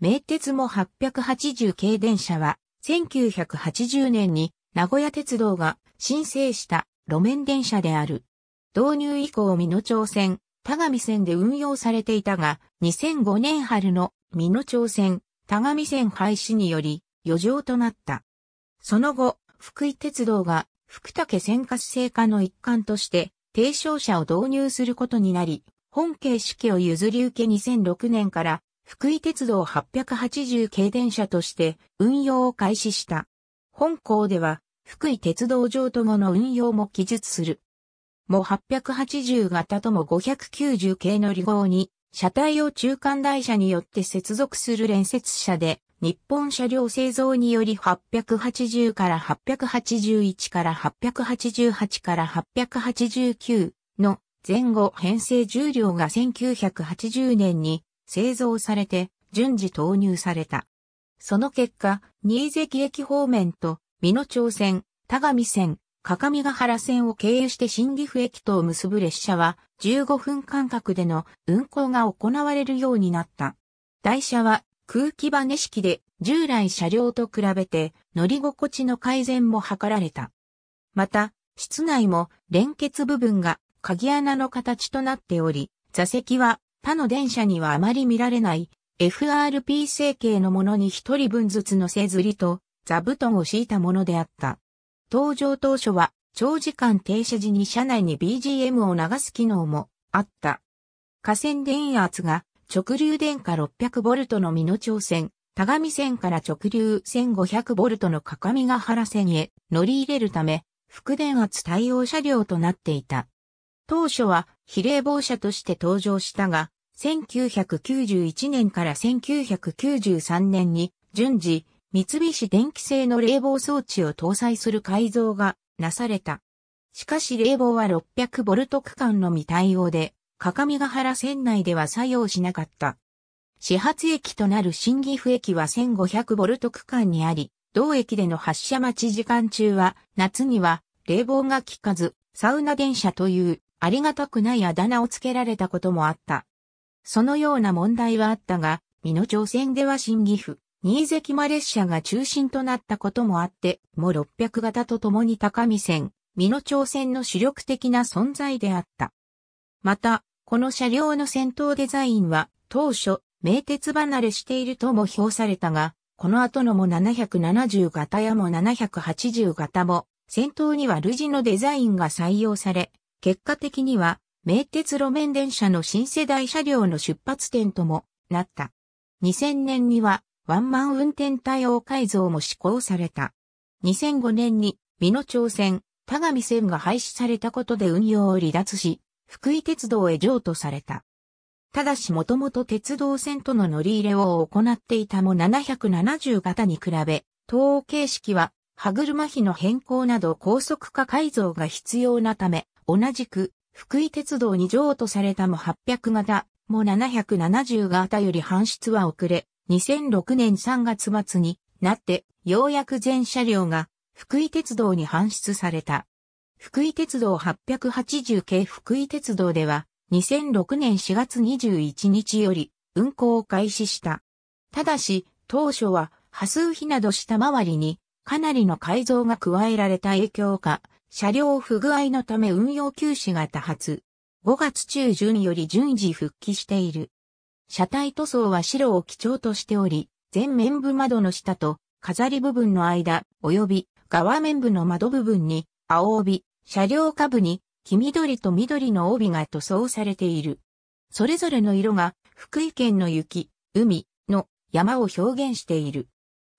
名鉄も880系電車は、1980年に名古屋鉄道が申請した路面電車である。導入以降美濃町線、田上線で運用されていたが、2005年春の美濃町線、田上線廃止により余剰となった。その後、福井鉄道が福竹線活性化の一環として提唱車を導入することになり、本形式を譲り受け2006年から福井鉄道880系電車として運用を開始した。本校では、福井鉄道上ともの運用も記述する。も880型とも590系乗り号に、車体を中間台車によって接続する連接車で、日本車両製造により880から881から888から889の前後編成重量が1980年に製造されて順次投入された。その結果、新関駅方面と美濃町線、田上線、各ヶ原線を経由して新岐阜駅とを結ぶ列車は15分間隔での運行が行われるようになった。台車は空気バネ式で従来車両と比べて乗り心地の改善も図られた。また、室内も連結部分が鍵穴の形となっており、座席は他の電車にはあまり見られない FRP 成形のものに一人分ずつのせずりと座布団を敷いたものであった。登場当初は長時間停車時に車内に BGM を流す機能もあった。河川電圧が直流電荷 600V の美濃町線、田上線から直流 1500V の各務原線へ乗り入れるため、副電圧対応車両となっていた。当初は比例房者として登場したが、1991年から1993年に順次、三菱電機製の冷房装置を搭載する改造がなされた。しかし冷房は6 0 0ト区間のみ対応で、各務原線内では作用しなかった。始発駅となる新岐阜駅は1 5 0 0ト区間にあり、同駅での発車待ち時間中は、夏には冷房が効かず、サウナ電車というありがたくないあだ名をつけられたこともあった。そのような問題はあったが、美濃朝鮮では新岐阜、新関間列車が中心となったこともあって、も600型とともに高見線、美濃朝鮮の主力的な存在であった。また、この車両の先頭デザインは、当初、名鉄離れしているとも評されたが、この後のも770型やも780型も、先頭には類似のデザインが採用され、結果的には、名鉄路面電車の新世代車両の出発点ともなった。2000年には、ワンマン運転対応改造も施行された。2005年に、美濃町線、田上線が廃止されたことで運用を離脱し、福井鉄道へ譲渡された。ただしもともと鉄道線との乗り入れを行っていたも770型に比べ、東欧形式は歯車比の変更など高速化改造が必要なため、同じく、福井鉄道に譲渡されたも800型、も770型より搬出は遅れ、2006年3月末になって、ようやく全車両が福井鉄道に搬出された。福井鉄道880系福井鉄道では、2006年4月21日より運行を開始した。ただし、当初は、波数比など下回りに、かなりの改造が加えられた影響か、車両不具合のため運用休止が多発。5月中旬より順次復帰している。車体塗装は白を基調としており、全面部窓の下と飾り部分の間、及び側面部の窓部分に青帯、車両下部に黄緑と緑の帯が塗装されている。それぞれの色が福井県の雪、海の山を表現している。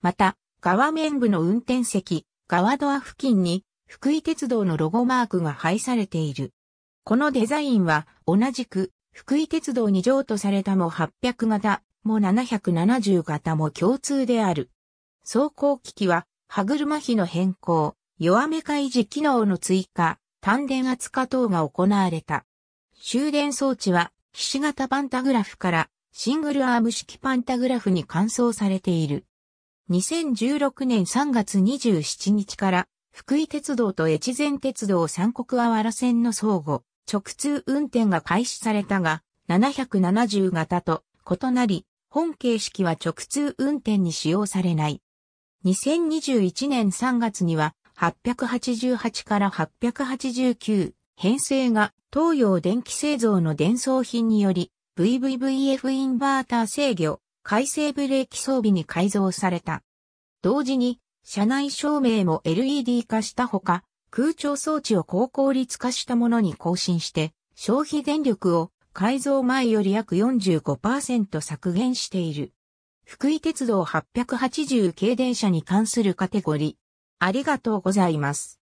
また、側面部の運転席、側ドア付近に福井鉄道のロゴマークが配されている。このデザインは同じく福井鉄道に譲渡されたも800型も770型も共通である。走行機器は歯車比の変更、弱め開示機能の追加、単電圧化等が行われた。終電装置は菱型パンタグラフからシングルアーム式パンタグラフに換装されている。2016年3月27日から福井鉄道と越前鉄道三国あわら線の相互、直通運転が開始されたが、770型と異なり、本形式は直通運転に使用されない。2021年3月には、888から889編成が東洋電気製造の伝送品により、VVVF インバータ制御、回生ブレーキ装備に改造された。同時に車内照明も LED 化したほか、空調装置を高効率化したものに更新して、消費電力を改造前より約45%削減している。福井鉄道880系電車に関するカテゴリー。ありがとうございます。